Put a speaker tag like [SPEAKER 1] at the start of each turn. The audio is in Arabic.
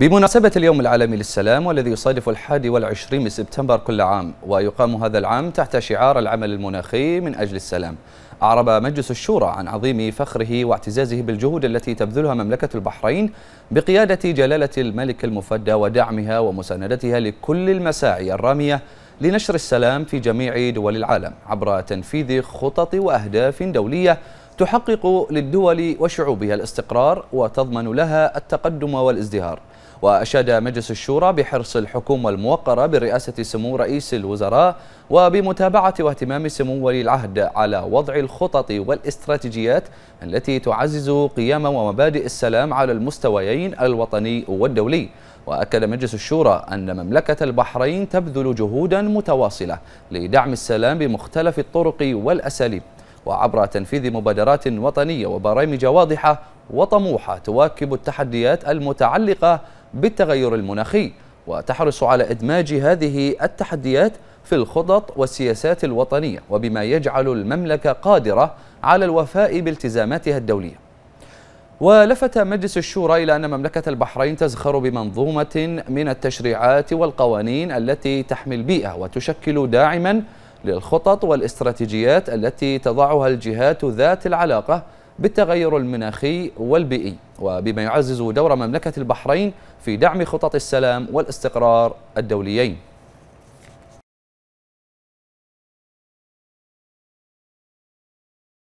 [SPEAKER 1] بمناسبة اليوم العالمي للسلام والذي يصادف الحادي والعشرين من سبتمبر كل عام ويقام هذا العام تحت شعار العمل المناخي من أجل السلام أعرب مجلس الشورى عن عظيم فخره واعتزازه بالجهود التي تبذلها مملكة البحرين بقيادة جلالة الملك المفدى ودعمها ومساندتها لكل المساعي الرامية لنشر السلام في جميع دول العالم عبر تنفيذ خطط وأهداف دولية تحقق للدول وشعوبها الاستقرار وتضمن لها التقدم والازدهار وأشاد مجلس الشورى بحرص الحكومة الموقرة برئاسة سمو رئيس الوزراء وبمتابعة واهتمام سمو ولي العهد على وضع الخطط والاستراتيجيات التي تعزز قيام ومبادئ السلام على المستويين الوطني والدولي وأكد مجلس الشورى أن مملكة البحرين تبذل جهودا متواصلة لدعم السلام بمختلف الطرق والأساليب وعبر تنفيذ مبادرات وطنية وبرامج واضحة وطموحة تواكب التحديات المتعلقة بالتغير المناخي وتحرص على إدماج هذه التحديات في الخطط والسياسات الوطنية وبما يجعل المملكة قادرة على الوفاء بالتزاماتها الدولية ولفت مجلس الشورى إلى أن مملكة البحرين تزخر بمنظومة من التشريعات والقوانين التي تحمي البيئة وتشكل داعماً للخطط والاستراتيجيات التي تضعها الجهات ذات العلاقة بالتغير المناخي والبيئي وبما يعزز دور مملكة البحرين في دعم خطط السلام والاستقرار الدوليين